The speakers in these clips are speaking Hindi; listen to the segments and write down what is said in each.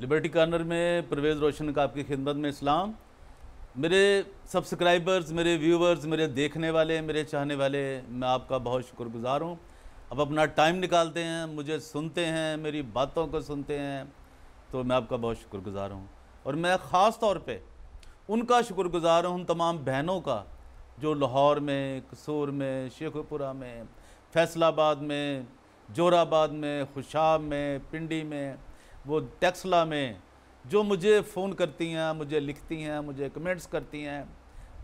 लिबर्टी कॉर्नर में परवेज़ रोशन का आपकी खिदमत में इस्लाम मेरे सब्सक्राइबर्स मेरे व्यूवर्स मेरे देखने वाले मेरे चाहने वाले मैं आपका बहुत शुक्रगुजार हूँ अब अपना टाइम निकालते हैं मुझे सुनते हैं मेरी बातों को सुनते हैं तो मैं आपका बहुत शुक्रगुजार हूँ और मैं ख़ास तौर पे उनका शुक्रगुजार हूँ उन तमाम बहनों का जो लाहौर में कसूर में शेखपुरा में फैसलाबाद में जोराबाद में खुशाब में पिंडी में वो टेक्सला में जो मुझे फ़ोन करती हैं मुझे लिखती हैं मुझे कमेंट्स करती हैं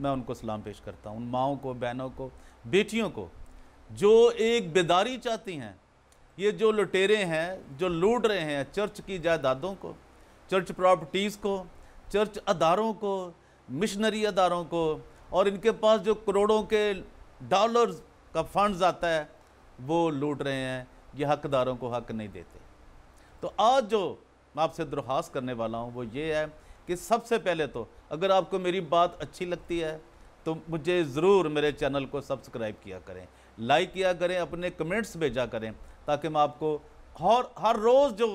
मैं उनको सलाम पेश करता हूँ उन माओं को बहनों को बेटियों को जो एक बेदारी चाहती हैं ये जो लुटेरे हैं जो लूट रहे हैं चर्च की जायदादों को चर्च प्रॉपर्टीज़ को चर्च अदारों को मिशनरी अदारों को और इनके पास जो करोड़ों के डॉलर्स का फंड्स आता है वो लूट रहे हैं ये हकदारों को हक नहीं देते तो आज जो मैं आपसे दरख्वास्त करने वाला हूँ वो ये है कि सबसे पहले तो अगर आपको मेरी बात अच्छी लगती है तो मुझे ज़रूर मेरे चैनल को सब्सक्राइब किया करें लाइक किया करें अपने कमेंट्स भेजा करें ताकि मैं आपको हर हर रोज़ जो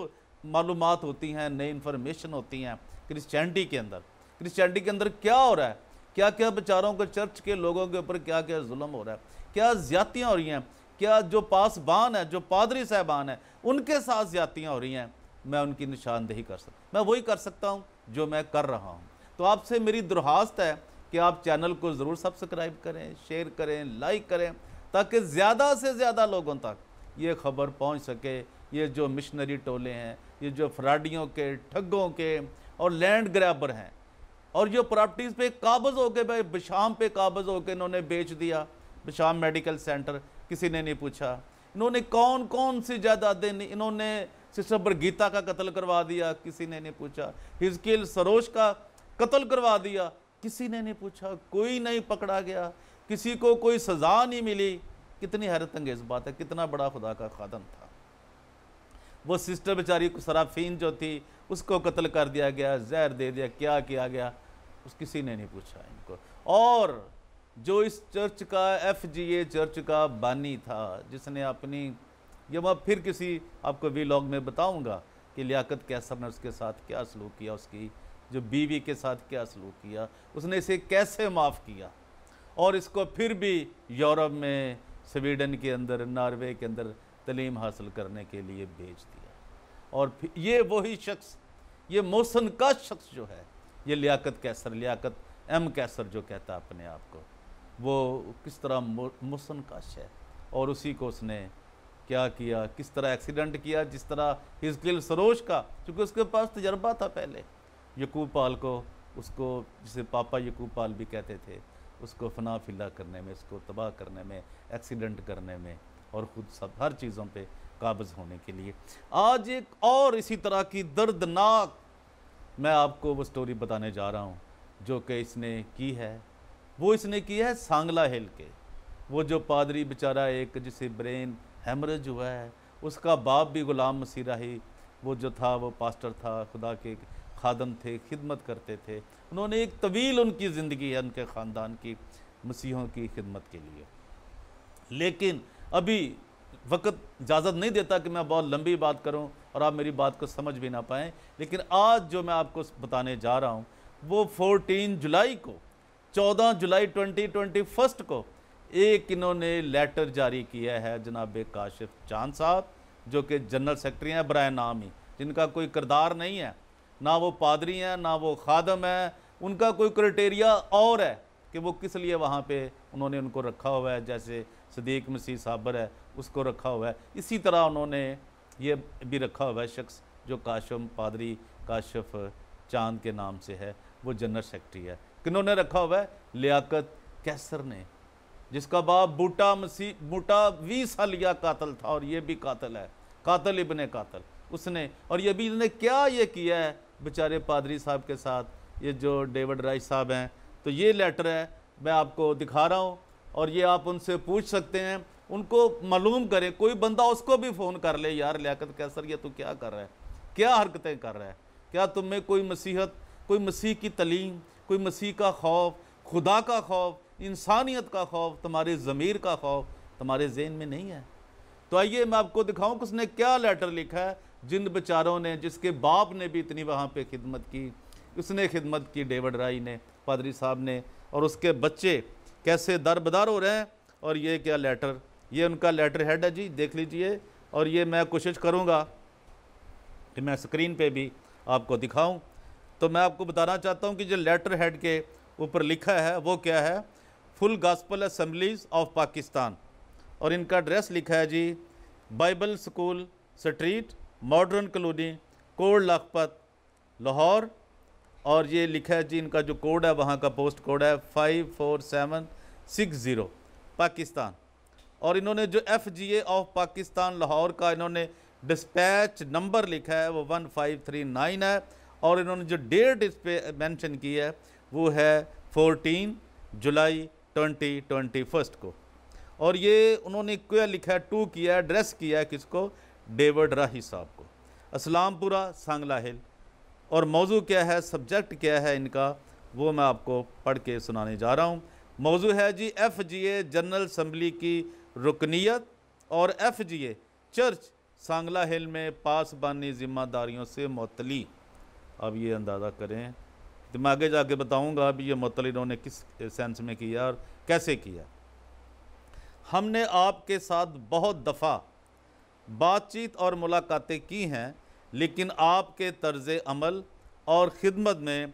मालूम होती हैं नई इन्फॉर्मेशन होती हैं क्रिश्चैनिटी के अंदर क्रिश्चैनिटी के अंदर क्या हो रहा है क्या क्या बेचारों के चर्च के लोगों के ऊपर क्या क्या जुल्म हो रहा है क्या ज़्यादियाँ हो रही हैं क्या जो पासबान है जो पादरी साहबान है उनके साथ ज़्यादतियाँ हो रही हैं मैं उनकी निशानदेही कर सकता मैं वही कर सकता हूँ जो मैं कर रहा हूँ तो आपसे मेरी दुर्हास्त है कि आप चैनल को ज़रूर सब्सक्राइब करें शेयर करें लाइक करें ताकि ज़्यादा से ज़्यादा लोगों तक ये खबर पहुँच सके ये जो मिशनरी टोले हैं ये जो फ्राडियों के ठगों के और लैंड ग्रैबर हैं और जो प्रॉपर्टीज़ पे काबज़ हो गए भाई बिशाम पे काबज़ होकर इन्होंने बेच दिया बिशाम मेडिकल सेंटर किसी ने नहीं पूछा इन्होंने कौन कौन सी जायदादें इन्होंने सिस्टर पर गीता का कत्ल करवा दिया किसी ने नहीं पूछा हिजकिल सरोज का कत्ल करवा दिया किसी ने नहीं पूछा कोई नहीं पकड़ा गया किसी को कोई सज़ा नहीं मिली कितनी हैरत अंगेज बात है कितना बड़ा खुदा का खादम था वो सिस्टर बेचारी सराफीन जो थी उसको कत्ल कर दिया गया जहर दे दिया क्या किया गया उस किसी ने नहीं पूछा इनको और जो इस चर्च का एफ जी ए चर्च का बानी था जिसने अपनी ये मैं फिर किसी आपको वी लॉग में बताऊंगा कि लियाकत कैसर ने उसके साथ क्या सलूक किया उसकी जो बीवी के साथ क्या सलूक किया उसने इसे कैसे माफ़ किया और इसको फिर भी यूरोप में स्वीडन के अंदर नॉर्वे के अंदर तलीम हासिल करने के लिए भेज दिया और ये वही शख्स ये मौसन का शख्स जो है ये लियाकत कैसर लियाकत एम कैसर जो कहता अपने आप को वो किस तरह मुसन का है और उसी को उसने क्या किया किस तरह एक्सीडेंट किया जिस तरह हिजकिल सरोज का क्योंकि उसके पास तजर्बा था पहले यकूब पाल को उसको जिसे पापा यकूब पाल भी कहते थे उसको फना फिल्ला करने में उसको तबाह करने में एक्सीडेंट करने में और ख़ुद सब हर चीज़ों पे काबज़ होने के लिए आज एक और इसी तरह की दर्दनाक मैं आपको वो स्टोरी बताने जा रहा हूँ जो कि इसने की है वो इसने किया है सांगला हिल के वो जो पादरी बेचारा एक जिसे ब्रेन हेमरेज हुआ है उसका बाप भी गुलाम मसीरा ही वो जो था वो पास्टर था खुदा के खादम थे खिदमत करते थे उन्होंने एक तवील उनकी ज़िंदगी है उनके ख़ानदान की मसीहों की खिदमत के लिए लेकिन अभी वक्त इजाज़त नहीं देता कि मैं बहुत लंबी बात करूं और आप मेरी बात को समझ भी ना पाएँ लेकिन आज जो मैं आपको बताने जा रहा हूं वो 14 जुलाई को 14 जुलाई 2021 को एक इन्होंने लेटर जारी किया है जनाब काशिफ चांद साहब जो कि जनरल सेक्रेटरी हैं बर नाम ही जिनका कोई किरदार नहीं है ना वो पादरी हैं ना वो खादम हैं उनका कोई क्राइटेरिया और है कि वो किस लिए वहाँ पे उन्होंने उनको रखा हुआ है जैसे सदीक मसीह साबर है उसको रखा हुआ है इसी तरह उन्होंने ये भी रखा हुआ है शख्स जो काशम पादरी काशफ चांद के नाम से है वो जनरल सेक्रेटरी है ने रखा हुआ है लियाकत कैसर ने जिसका बाप बूटा मसीह बूटा बीस सालिया कातल था और ये भी कातल है कातल इबन कातल उसने और ये भी इसने क्या ये किया है बेचारे पादरी साहब के साथ ये जो डेविड राय साहब हैं तो ये लेटर है मैं आपको दिखा रहा हूँ और ये आप उनसे पूछ सकते हैं उनको मालूम करें कोई बंदा उसको भी फ़ोन कर ले यार लियाकत कैसर ये तो क्या कर रहा है क्या हरकतें कर रहा है क्या तुम्हें कोई मसीहत कोई मसीह की तलीम कोई मसीह का खौफ खुदा का खौफ इंसानियत का खौफ तुम्हारे ज़मीर का खौफ तुम्हारे जेन में नहीं है तो आइए मैं आपको दिखाऊं कि उसने क्या लेटर लिखा है जिन बेचारों ने जिसके बाप ने भी इतनी वहाँ पे खिदमत की उसने खिदमत की डेविड राय ने पादरी साहब ने और उसके बच्चे कैसे दरबदार हो रहे हैं और ये क्या लेटर ये उनका लेटर हेड है जी देख लीजिए और ये मैं कोशिश करूँगा कि मैं स्क्रीन पे भी आपको दिखाऊं तो मैं आपको बताना चाहता हूँ कि जो लेटर हेड के ऊपर लिखा है वो क्या है Full Gospel Assemblies of Pakistan और इनका एड्रेस लिखा है जी Bible School Street Modern Colony Kot Lakhpat Lahore और ये लिखा है जी इनका जो कोड है वहाँ का पोस्ट कोड है five four seven six zero Pakistan और इन्होंने जो F G A of Pakistan Lahore का इन्होंने डिस्पैच नंबर लिखा है वो वन फाइव थ्री नाइन है और इन्होंने जो डेट इस पर मैंशन की है वो है 14 जुलाई 2021 को और ये उन्होंने क्या लिखा है टू किया है एड्रेस किया है किसको डेविड राही साहब को असलामपुरा सांगला हिल और मौजू क्या है सब्जेक्ट क्या है इनका वो मैं आपको पढ़ के सुनाने जा रहा हूँ मौजू है जी F G A general assembly की रुकनीत और F G A church Sangla Hill में पासबानी ज़िम्मेदारियों से मतली अब ये अंदाज़ा करें तो मैं आगे जाके बताऊंगा अभी ये मतल इन्होंने किस सेंस में किया और कैसे किया हमने आपके साथ बहुत दफ़ा बातचीत और मुलाकातें की हैं लेकिन आपके तर्ज अमल और ख़िदमत में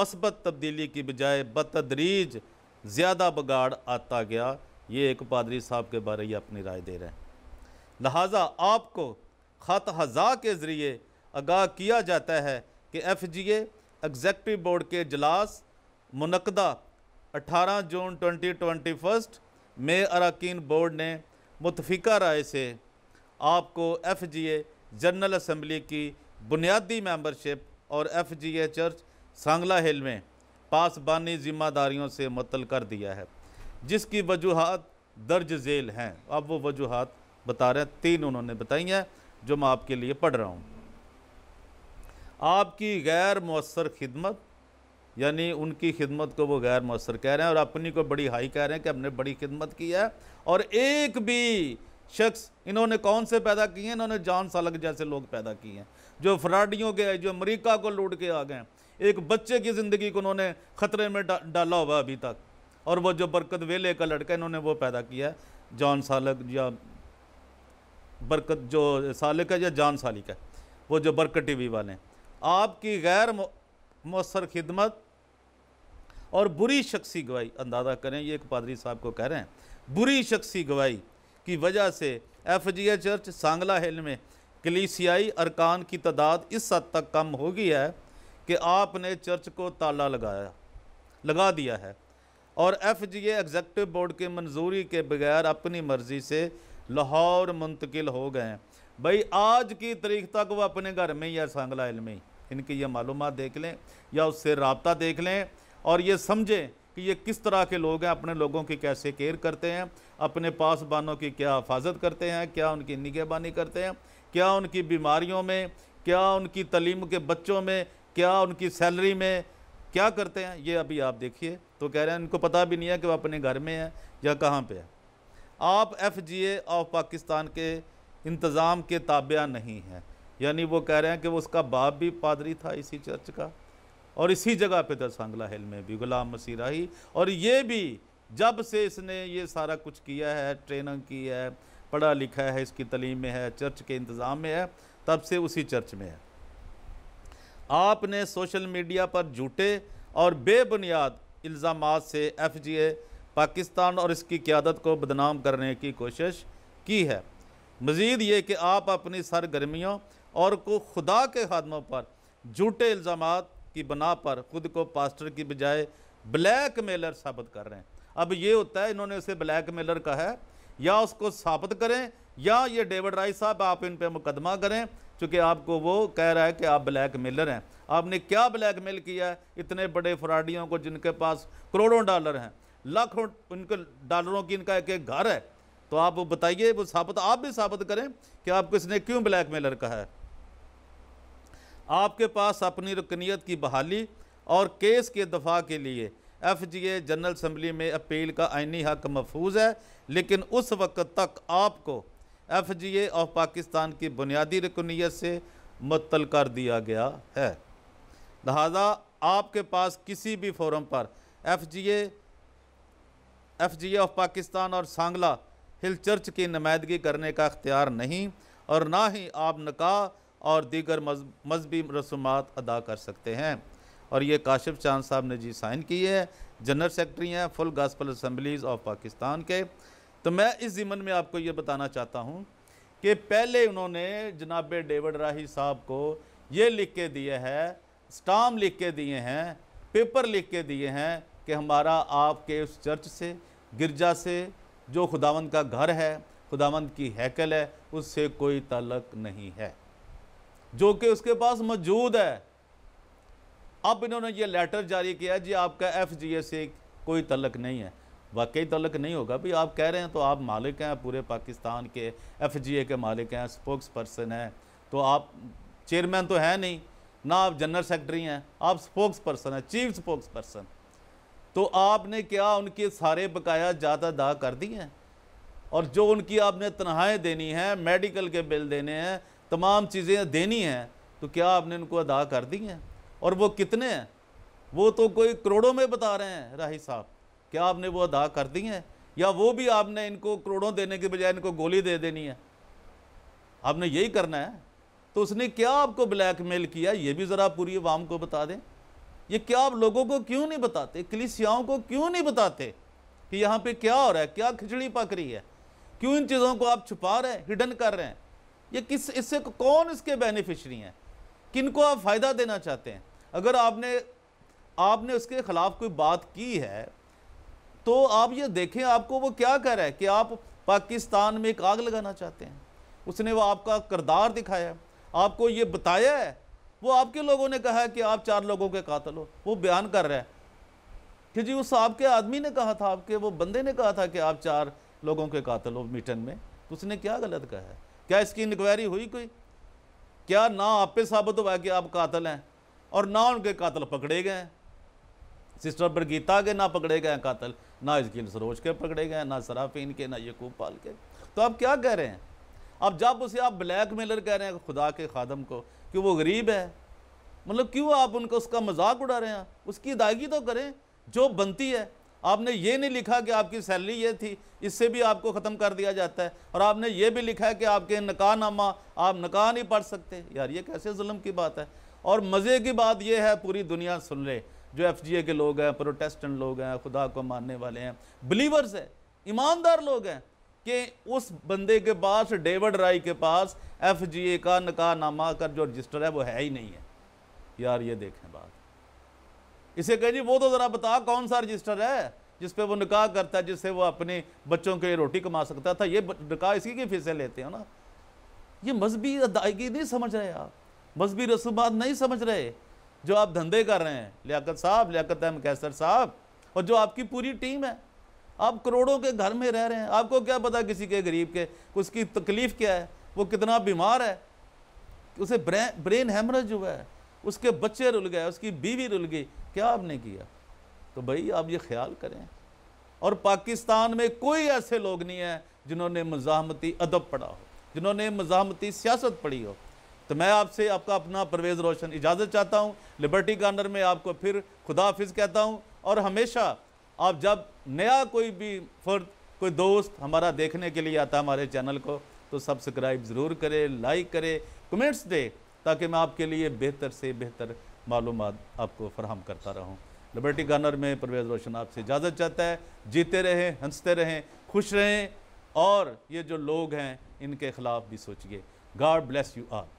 मस्बत तब्दीली की बजाय बतदरीज ज़्यादा बगाड़ आता गया ये एक पादरी साहब के बारे में अपनी राय दे रहे हैं लिहाजा आपको ख़त हज़ा के ज़रिए आगाह किया जाता है कि एफ जी एग्जैक्टिव बोर्ड के अजलास मुनदा 18 जून ट्वेंटी ट्वेंटी फर्स्ट में अरकान बोर्ड ने मुतफिका राय से आपको F G A general assembly की बुनियादी मेंबरशिप और F G A church Sangla Hill में पासबानी ज़िम्मेदारियों से मतल कर दिया है जिसकी वजूहत दर्ज झेल हैं अब वो वजूहत बता रहे हैं तीन उन्होंने बताई हैं जो मैं आपके लिए पढ़ रहा हूँ आपकी गैर मवसर खिदमत यानी उनकी खिदमत को वो गैर मवसर कह रहे हैं और अपनी को बड़ी हाई कह रहे हैं कि हमने बड़ी खिदमत की है और एक भी शख्स इन्होंने कौन से पैदा किए हैं इन्होंने जान सालक जैसे लोग पैदा किए हैं जो फ्राडियों के जो अमरीका को लूट के आ गए एक बच्चे की ज़िंदगी को उन्होंने ख़तरे में डा, डाला हुआ अभी तक और वो जो बरकत वेले का लड़का इन्होंने वो पैदा किया है जान सालक या बरकत जो सालिक है या जान सालिक है वो जो बरकटी वी वाले हैं आपकी गैर मौसर खिदमत और बुरी शख्सी गवाही अंदाज़ा करें ये एक पादरी साहब को कह रहे हैं बुरी शख्सी गवाही की वजह से F G A church Sangla Hill में कलीसियाई अरकान की तादाद इस हद तक कम हो गई है कि आपने चर्च को ताला लगाया लगा दिया है और एफ जी एग्जेक्टिव बोर्ड की मंजूरी के बगैर अपनी मर्ज़ी से लाहौर मुंतकिल हो गए भाई आज की तारीख तक वो अपने घर में या सांगला इल में इनकी ये मालूम देख लें या उससे रबता देख लें और ये समझें कि ये किस तरह के लोग हैं अपने लोगों की कैसे केयर करते हैं अपने पासबानों की क्या हिफाजत करते हैं क्या उनकी निगहबानी करते हैं क्या उनकी बीमारियों में क्या उनकी तलीम के बच्चों में क्या उनकी सैलरी में क्या करते हैं ये अभी आप देखिए तो कह रहे हैं इनको पता भी नहीं है कि वह अपने घर में है या कहाँ पर है आप F G A of Pakistan के इंतज़ाम के ताबिया नहीं है यानी वो कह रहे हैं कि वो उसका बाप भी पादरी था इसी चर्च का और इसी जगह पे सांगला हिल में भी गुलाम मसीरा ही और ये भी जब से इसने ये सारा कुछ किया है ट्रेनिंग की है पढ़ा लिखा है इसकी तलीम में है चर्च के इंतज़ाम में है तब से उसी चर्च में है आपने सोशल मीडिया पर झूठे और बेबुनियाद इल्ज़ाम से एफ जी ए पाकिस्तान और इसकी क्यादत को बदनाम करने की कोशिश की है मज़ीद ये कि आप अपनी सरगर्मियों और को खुदा के खादमों पर झूठे इल्ज़ाम की बना पर ख़ुद को पास्टर की बजाय ब्लैक मेलर साबित कर रहे हैं अब ये होता है इन्होंने उसे ब्लैक मेलर कहा है या उसको साबित करें या ये डेविड राय साहब आप इन पर मुकदमा करें चूँकि आपको वो कह रहा है कि आप ब्लैक मेलर हैं आपने क्या ब्लैक मेल किया है इतने बड़े फ्राडियों को जिनके पास करोड़ों डॉलर हैं लाखों इनके डॉलरों की इनका एक एक घर है तो आप बताइए वो साबित आप भी साबित करें कि आप किसने क्यों ब्लैक मेलर कहा है आपके पास अपनी रुकनीत की बहाली और केस के दफा के लिए F G A general assembly में अपील का आइनी हक महफूज है लेकिन उस वक्त तक आपको F G A of Pakistan की बुनियादी रुकनीत से मुतल कर दिया गया है लिहाजा आपके पास किसी भी फोरम पर F G A F G A of Pakistan और सांगला हिल चर्च की नुमाइंदगी करने का अख्तियार नहीं और ना ही आप नका और दीगर मजहबी रसूमात अदा कर सकते हैं और ये काशिफ चांद साहब ने जी साइन की है जनरल सेक्रेटरी हैं Full Gospel Assemblies of Pakistan के तो मैं इस ज़िमन में आपको ये बताना चाहता हूँ कि पहले उन्होंने जनाब डेविड राही साहब को ये लिख के दिए है स्टाम लिख के दिए हैं पेपर लिख के दिए हैं कि हमारा आपके उस चर्च से गिरजा से जो खुदावंद का घर है खुदावंद की हैकल है उससे कोई तलक नहीं है जो कि उसके पास मौजूद है अब इन्होंने ये लेटर जारी किया जी आपका एफ जी ए से कोई तलक नहीं है वाकई तलक नहीं होगा भाई आप कह रहे हैं तो आप मालिक हैं पूरे पाकिस्तान के एफ जी ए के मालिक हैं स्पोक्स पर्सन हैं तो आप चेयरमैन तो हैं नहीं ना आप जनरल सेक्रेटरी हैं आप स्पोक्स पर्सन हैं चीफ स्पोक्स पर्सन तो आपने क्या उनके सारे बकाया ज़्यादा अदा कर दिए हैं और जो उनकी आपने तनहाएँ देनी हैं मेडिकल के बिल देने हैं तमाम चीज़ें देनी हैं तो क्या आपने उनको अदा कर दी हैं और वो कितने हैं वो तो कोई करोड़ों में बता रहे हैं राही साहब क्या आपने वो अदा कर दी हैं या वो भी आपने इनको करोड़ों देने के बजाय इनको गोली दे देनी है आपने यही करना है तो उसने क्या आपको ब्लैकमेल किया ये भी ज़रा पूरी आवाम को बता दें ये क्या आप लोगों को क्यों नहीं बताते कलिसियाओं को क्यों नहीं बताते कि यहाँ पे क्या हो रहा है क्या खिचड़ी पक रही है क्यों इन चीज़ों को आप छुपा रहे हैं हिडन कर रहे हैं ये किस इससे कौन इसके बेनिफिशरी हैं किन को आप फ़ायदा देना चाहते हैं अगर आपने आपने उसके ख़िलाफ़ कोई बात की है तो आप ये देखें आपको वो क्या कह रहा है कि आप पाकिस्तान में एक आग लगाना चाहते हैं उसने वो आपका करदार दिखाया आपको ये बताया है वो आपके लोगों ने कहा है कि आप चार लोगों के कातल हो वो बयान कर रहे हैं कि जी उस आपके आदमी ने कहा था आपके वो बंदे ने कहा था कि आप चार लोगों के कातल हो मीटन में तो उसने क्या गलत कहा है क्या इसकी इंक्वायरी हुई कोई क्या ना आप पे साबित हुआ कि आप कातल हैं और ना उनके कातल पकड़े गए हैं सिस्टर बरगीता के ना पकड़े गए कातल ना इसकी सरोज के पकड़े गए ना सराफीन के ना यकूब पाल के तो आप क्या कह रहे हैं अब जब उसे आप ब्लैक मेलर कह रहे हैं खुदा के खादम को कि वो गरीब है मतलब क्यों आप उनका उसका मजाक उड़ा रहे हैं उसकी अदायगी तो करें जो बनती है आपने ये नहीं लिखा कि आपकी सैलरी ये थी इससे भी आपको ख़त्म कर दिया जाता है और आपने ये भी लिखा है कि आपके नामा आप नकाह नहीं पढ़ सकते यार ये कैसे जुल्म की बात है और मज़े की बात यह है पूरी दुनिया सुन ले जो एफ जी ए के लोग हैं प्रोटेस्टेंट लोग हैं खुदा को मानने वाले हैं बिलीवर्स हैं ईमानदार लोग हैं कि उस बंदे के पास डेविड राय के पास एफ जी ए का नामा का जो रजिस्टर है वो है ही नहीं है यार ये देखें बात इसे कह जी वो तो ज़रा बता कौन सा रजिस्टर है जिस पे वो निकाह करता है जिससे वो अपने बच्चों के लिए रोटी कमा सकता था ये निकाह इसी की फीसें लेते हो ना ये मजहबी अदायगी नहीं समझ रहे आप मजहबी रसूमात नहीं समझ रहे जो आप धंधे कर रहे हैं लियाकत साहब लियाकत अहम कैसर साहब और जो आपकी पूरी टीम है आप करोड़ों के घर में रह रहे हैं आपको क्या पता किसी के गरीब के उसकी तकलीफ़ क्या है वो कितना बीमार है उसे ब्रेन ब्रेन हेमरेज हुआ है उसके बच्चे रुल गए उसकी बीवी रुल गई क्या आपने किया तो भाई आप ये ख्याल करें और पाकिस्तान में कोई ऐसे लोग नहीं हैं जिन्होंने मजामती अदब पढ़ा हो जिन्होंने मजामती सियासत पढ़ी हो तो मैं आपसे आपका अपना परवेज़ रोशन इजाज़त चाहता हूँ लिबर्टी कॉर्नर में आपको फिर खुदा हाफिज़ कहता हूँ और हमेशा अब जब नया कोई भी फर्द कोई दोस्त हमारा देखने के लिए आता हमारे चैनल को तो सब्सक्राइब ज़रूर करें लाइक करें कमेंट्स दें ताकि मैं आपके लिए बेहतर से बेहतर मालूम आपको फराहम करता रहूँ लिबर्टी गानर में परवेज़ रोशन आपसे इजाज़त चाहता है जीते रहें हंसते रहें खुश रहें और ये जो लोग हैं इनके ख़िलाफ़ भी सोचिए गॉड ब्लेस यू आर